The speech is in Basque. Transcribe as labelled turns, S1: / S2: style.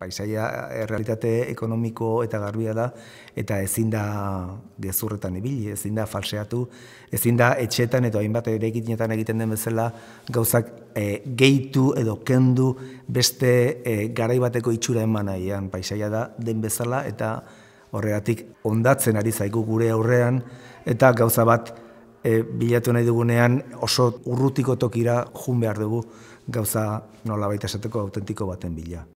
S1: paisaia errealitate eh, ekonomiko eta garbia da, eta ezin da gezurretan ibili, ezin da falseatu, ezin da etxetan eta hainbat eraikinetan egiten den bezala gauzak e, eh, geitu edo kendu beste e, eh, garaibateko itxura eman nahian paisaia da den bezala, eta horregatik ondatzen ari zaigu gure aurrean, eta gauza bat bilatu nahi dugunean oso urrutiko tokira jun behar dugu gauza nola baita esateko autentiko baten bila.